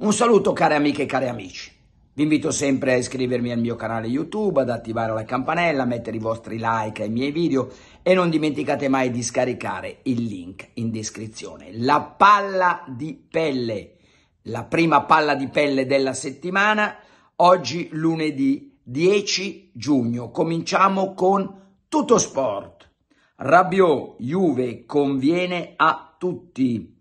Un saluto care amiche e cari amici. Vi invito sempre a iscrivermi al mio canale YouTube, ad attivare la campanella, a mettere i vostri like ai miei video e non dimenticate mai di scaricare il link in descrizione. La palla di pelle, la prima palla di pelle della settimana, oggi lunedì 10 giugno. Cominciamo con tutto sport. Rabiot, Juve conviene a tutti.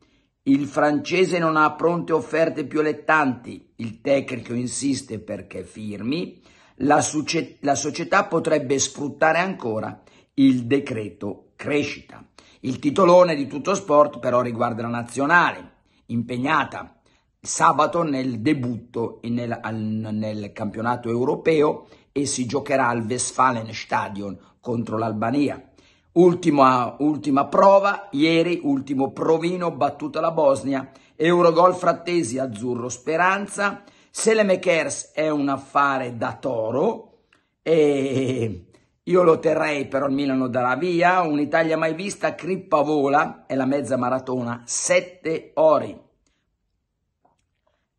Il francese non ha pronte offerte più elettanti, il tecnico insiste perché firmi, la, la società potrebbe sfruttare ancora il decreto crescita. Il titolone di tutto sport però riguarda la nazionale, impegnata sabato nel debutto nel, nel campionato europeo e si giocherà al Westfalen Stadion contro l'Albania. Ultima, ultima, prova, ieri ultimo provino, battuta la Bosnia, Eurogol Frattesi, Azzurro Speranza, Selemekers è un affare da toro e io lo terrei però il Milano darà via, un'Italia mai vista, Crippa Vola è la mezza maratona, 7 ori.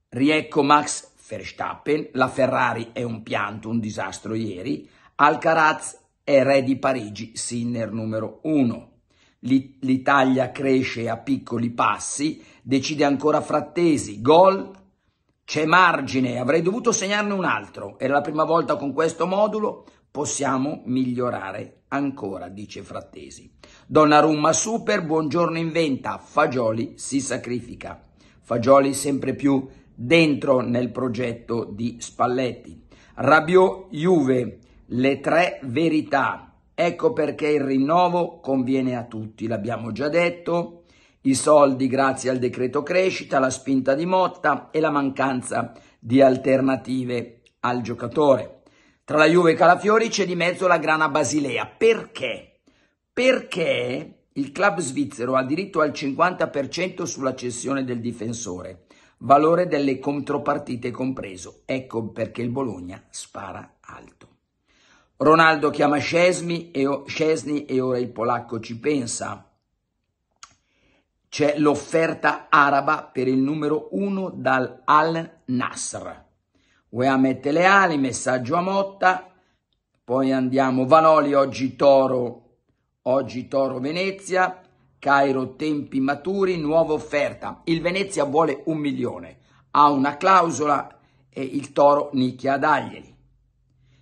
Riecco Max Verstappen, la Ferrari è un pianto, un disastro ieri, Alcaraz è re di Parigi, Sinner numero 1. L'Italia cresce a piccoli passi, decide ancora Frattesi, gol, c'è margine, avrei dovuto segnarne un altro, era la prima volta con questo modulo, possiamo migliorare ancora, dice Frattesi. Donnarumma super, buongiorno inventa, Fagioli si sacrifica. Fagioli sempre più dentro nel progetto di Spalletti. Rabiot Juve, le tre verità. Ecco perché il rinnovo conviene a tutti, l'abbiamo già detto, i soldi grazie al decreto crescita, la spinta di Motta e la mancanza di alternative al giocatore. Tra la Juve e Calafiori c'è di mezzo la grana Basilea. Perché? Perché il club svizzero ha diritto al 50% sulla cessione del difensore, valore delle contropartite compreso. Ecco perché il Bologna spara alto. Ronaldo chiama Scesni e, Scesni e ora il polacco ci pensa. C'è l'offerta araba per il numero uno dal Al Nasr. UEA mette le ali, messaggio a Motta, poi andiamo Vanoli, oggi Toro, oggi Toro Venezia, Cairo tempi maturi, nuova offerta. Il Venezia vuole un milione, ha una clausola e il Toro nicchia a daglieli.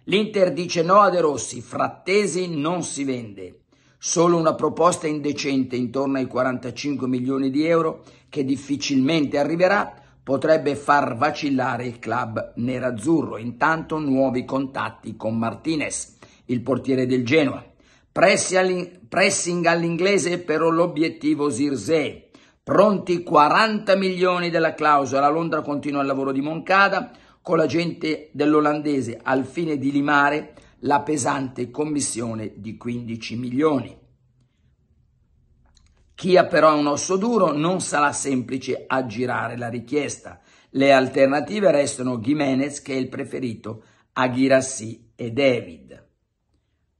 L'Inter dice no a De Rossi, Frattesi non si vende. Solo una proposta indecente intorno ai 45 milioni di euro, che difficilmente arriverà, potrebbe far vacillare il club nerazzurro. Intanto nuovi contatti con Martinez, il portiere del Genoa. Pressing all'inglese per l'obiettivo Zirze. Pronti 40 milioni della clausola. Londra continua il lavoro di Moncada con l'agente dell'olandese al fine di limare la pesante commissione di 15 milioni. Chi ha però un osso duro non sarà semplice a girare la richiesta. Le alternative restano Gimenez, che è il preferito, a Ghirassi e David.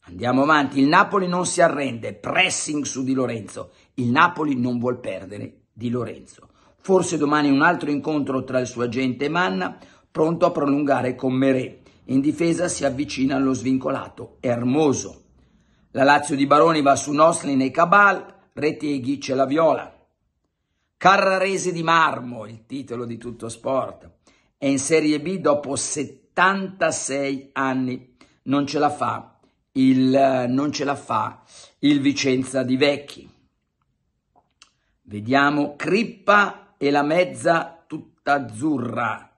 Andiamo avanti, il Napoli non si arrende, pressing su Di Lorenzo. Il Napoli non vuol perdere Di Lorenzo. Forse domani un altro incontro tra il suo agente e Manna, pronto a prolungare con Meré. In difesa si avvicina allo svincolato Ermoso. La Lazio di Baroni va su Noslin e Cabal, Retieghi c'è la viola. Carrarese di Marmo, il titolo di tutto sport, è in Serie B dopo 76 anni. Non ce la fa il, non ce la fa il Vicenza di Vecchi. Vediamo Crippa e la mezza tutta azzurra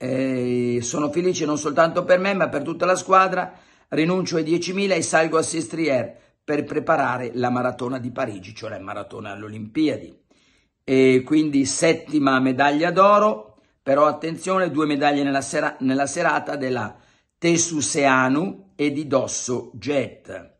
eh, sono felice non soltanto per me ma per tutta la squadra, rinuncio ai 10.000 e salgo a Sestriere per preparare la maratona di Parigi, cioè la maratona alle Olimpiadi. E quindi settima medaglia d'oro, però attenzione, due medaglie nella, sera nella serata della Tessuseanu e di Dosso Jet.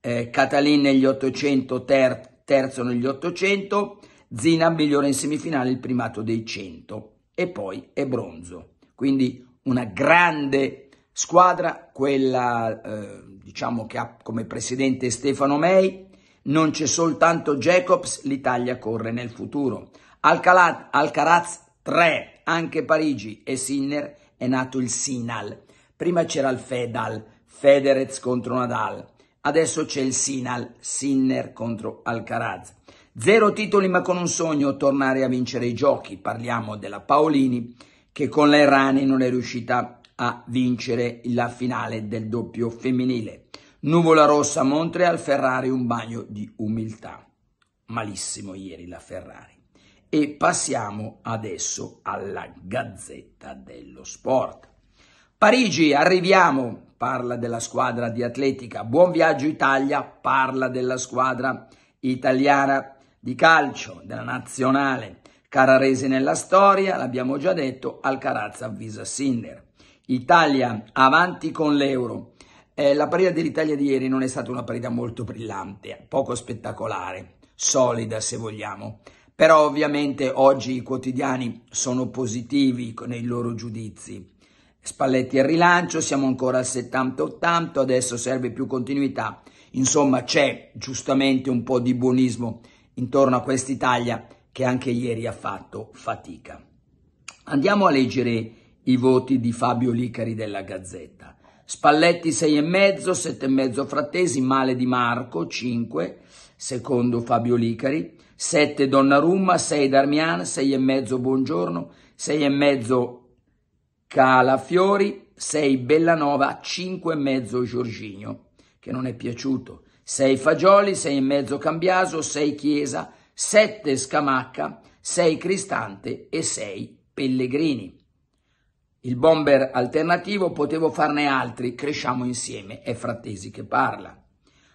Eh, Catalin negli 800, ter terzo negli 800, Zina migliore in semifinale il primato dei 100 e poi è bronzo. Quindi una grande squadra, quella eh, diciamo che ha come presidente Stefano May, non c'è soltanto Jacobs, l'Italia corre nel futuro. Alcalà, Alcaraz 3, anche Parigi e Sinner è nato il Sinal. Prima c'era il Fedal, Federez contro Nadal. Adesso c'è il Sinal, Sinner contro Alcaraz. Zero titoli ma con un sogno, tornare a vincere i giochi. Parliamo della Paolini che con le rane non è riuscita a vincere la finale del doppio femminile. Nuvola rossa Montreal, Ferrari un bagno di umiltà. Malissimo ieri la Ferrari. E passiamo adesso alla Gazzetta dello Sport. Parigi, arriviamo, parla della squadra di atletica. Buon viaggio Italia, parla della squadra italiana di calcio, della nazionale. Cararesi nella storia, l'abbiamo già detto, Alcaraz avvisa Sinner. Italia avanti con l'euro. Eh, la parità dell'Italia di ieri non è stata una parità molto brillante, poco spettacolare, solida se vogliamo. Però ovviamente oggi i quotidiani sono positivi nei loro giudizi. Spalletti al rilancio, siamo ancora al 70-80, adesso serve più continuità. Insomma c'è giustamente un po' di buonismo intorno a quest'Italia che anche ieri ha fatto fatica. Andiamo a leggere i voti di Fabio Licari della Gazzetta. Spalletti 6,5, 7,5 Frattesi, Male di Marco 5, secondo Fabio Licari, 7 Donnarumma, 6 Darmian, 6,5 Buongiorno, 6,5 Calafiori, 6 Bellanova, 5,5 Giorginio, che non è piaciuto, 6 Fagioli, 6,5 Cambiaso, 6 Chiesa, 7 Scamacca, 6 Cristante e 6 Pellegrini. Il bomber alternativo potevo farne altri, cresciamo insieme, è Frattesi che parla.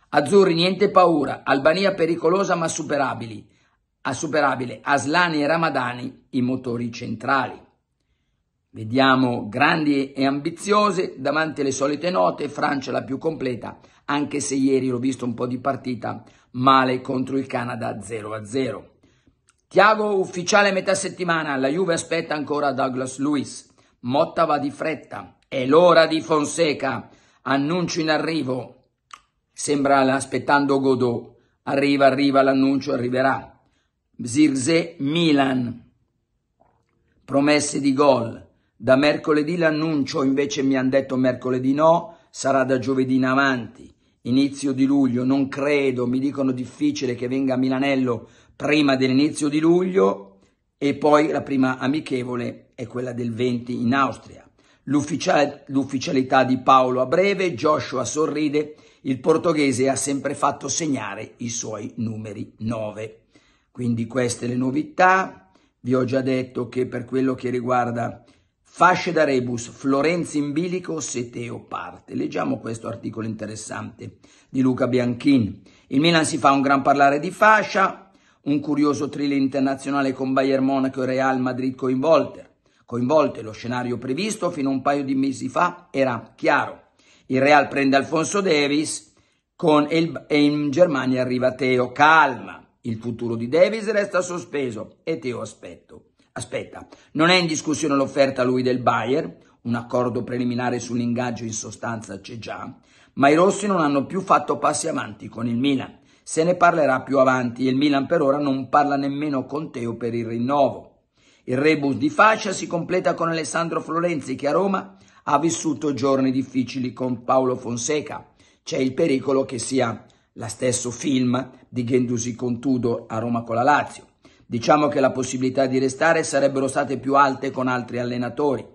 Azzurri niente paura, Albania pericolosa ma superabili, a superabile, Aslani e Ramadani i motori centrali. Vediamo grandi e ambiziose, davanti alle solite note, Francia la più completa, anche se ieri l'ho visto un po' di partita, male contro il Canada 0-0. Tiago ufficiale metà settimana, la Juve aspetta ancora Douglas Lewis. Motta va di fretta, è l'ora di Fonseca, annuncio in arrivo. Sembra aspettando Godot, arriva, arriva l'annuncio, arriverà. Zirze Milan, promesse di gol. Da mercoledì l'annuncio, invece mi hanno detto mercoledì no, sarà da giovedì in avanti inizio di luglio, non credo, mi dicono difficile che venga a Milanello prima dell'inizio di luglio e poi la prima amichevole è quella del 20 in Austria. L'ufficialità di Paolo a breve, Joshua sorride, il portoghese ha sempre fatto segnare i suoi numeri 9. Quindi queste le novità, vi ho già detto che per quello che riguarda Fasce da rebus, Florenzi in bilico, Seteo parte. Leggiamo questo articolo interessante di Luca Bianchin. Il Milan si fa un gran parlare di fascia, un curioso thriller internazionale con Bayern Monaco e Real Madrid coinvolte. Coinvolte lo scenario previsto fino a un paio di mesi fa era chiaro. Il Real prende Alfonso Davis il, e in Germania arriva Teo. Calma, il futuro di Davis resta sospeso e Teo aspetto. Aspetta, non è in discussione l'offerta a lui del Bayer, un accordo preliminare sull'ingaggio in sostanza c'è già, ma i rossi non hanno più fatto passi avanti con il Milan. Se ne parlerà più avanti e il Milan per ora non parla nemmeno con Teo per il rinnovo. Il rebus di fascia si completa con Alessandro Florenzi che a Roma ha vissuto giorni difficili con Paolo Fonseca. C'è il pericolo che sia la stesso film di Gendusi Contudo a Roma con la Lazio. Diciamo che la possibilità di restare sarebbero state più alte con altri allenatori.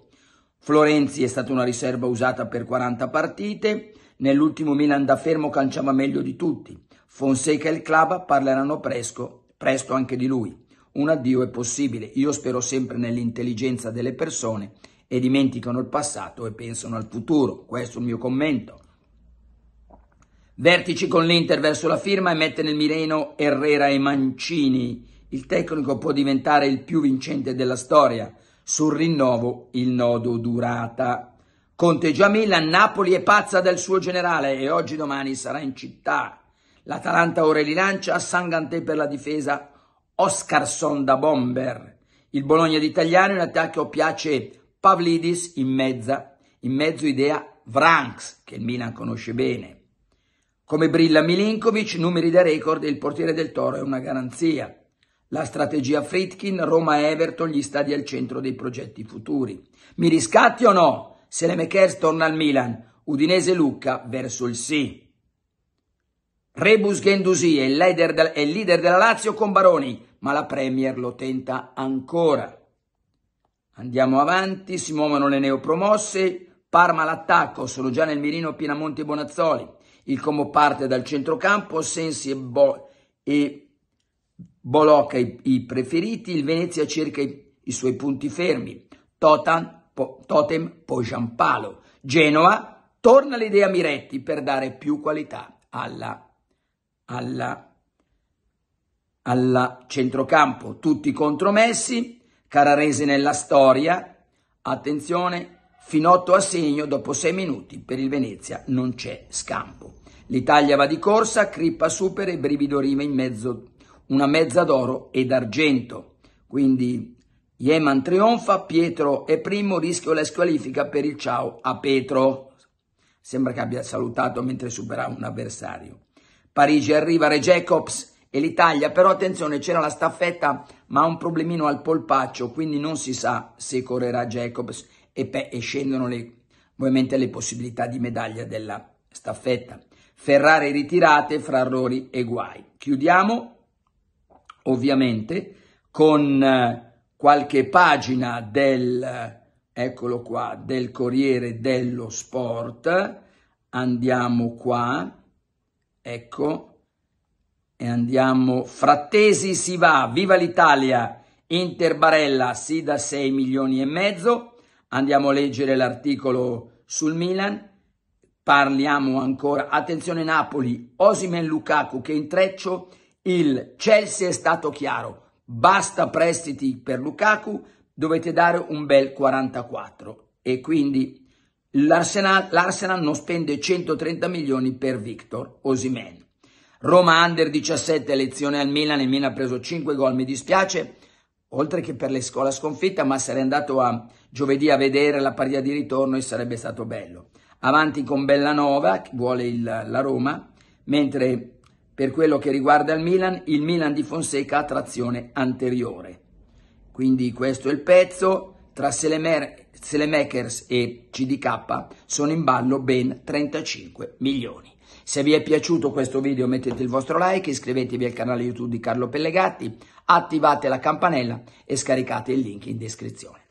Florenzi è stata una riserva usata per 40 partite, nell'ultimo Milan da fermo canciava meglio di tutti. Fonseca e il club parleranno presto, presto anche di lui. Un addio è possibile, io spero sempre nell'intelligenza delle persone e dimenticano il passato e pensano al futuro. Questo è il mio commento. Vertici con l'Inter verso la firma e mette nel mireno Herrera e Mancini il tecnico può diventare il più vincente della storia. Sul rinnovo il nodo durata. Conte già Milan, Napoli è pazza del suo generale e oggi domani sarà in città. L'Atalanta ora rilancia, Sangantè per la difesa, Oscarson da bomber. Il Bologna d'Italiano in attacco piace Pavlidis in mezza, in mezzo idea Vranks, che il Milan conosce bene. Come brilla Milinkovic, numeri da record, il portiere del Toro è una garanzia. La strategia Fritkin, Roma-Everton, gli stadi al centro dei progetti futuri. Mi riscatti o no? Se le Makers torna al Milan, Udinese-Lucca verso il sì. Rebus Gendusi è il, leader è leader della Lazio con Baroni, ma la Premier lo tenta ancora. Andiamo avanti, si muovono le neopromosse, Parma l'attacco, sono già nel mirino Pinamonti e Bonazzoli. Il Como parte dal centrocampo, Sensi e, Bo e Bolocca i, i preferiti, il Venezia cerca i, i suoi punti fermi, Totan, po, Totem Pogiampalo, Genoa torna l'idea Miretti per dare più qualità alla, alla, alla centrocampo, tutti contromessi, Cararese nella storia, attenzione, Finotto a segno dopo sei minuti, per il Venezia non c'è scampo. L'Italia va di corsa, Crippa supera e Brividoriva in mezzo una mezza d'oro e d'argento. Quindi Yeman trionfa, Pietro è Primo rischio la squalifica per il ciao a Petro. Sembra che abbia salutato mentre supera un avversario. Parigi arriva Re Jacobs e l'Italia, però attenzione c'era la staffetta ma ha un problemino al polpaccio, quindi non si sa se correrà Jacobs e, e scendono le, ovviamente le possibilità di medaglia della staffetta. Ferrari ritirate fra errori e guai. Chiudiamo ovviamente, con eh, qualche pagina del, eh, eccolo qua, del Corriere dello Sport. Andiamo qua, ecco, e andiamo, Frattesi si va, viva l'Italia, Inter Barella si da 6 milioni e mezzo, andiamo a leggere l'articolo sul Milan, parliamo ancora, attenzione Napoli, Osimen Lukaku che intreccio, il Chelsea è stato chiaro, basta prestiti per Lukaku, dovete dare un bel 44 e quindi l'Arsenal, non spende 130 milioni per Victor Osimen. Roma Under 17, lezione al Milan, il Milan ha preso 5 gol, mi dispiace, oltre che per la sconfitta, ma sarei andato a giovedì a vedere la partita di ritorno e sarebbe stato bello. Avanti con Bellanova, che vuole il, la Roma, mentre per quello che riguarda il Milan, il Milan di Fonseca ha trazione anteriore. Quindi questo è il pezzo, tra Selemakers e CDK sono in ballo ben 35 milioni. Se vi è piaciuto questo video mettete il vostro like, iscrivetevi al canale YouTube di Carlo Pellegatti, attivate la campanella e scaricate il link in descrizione.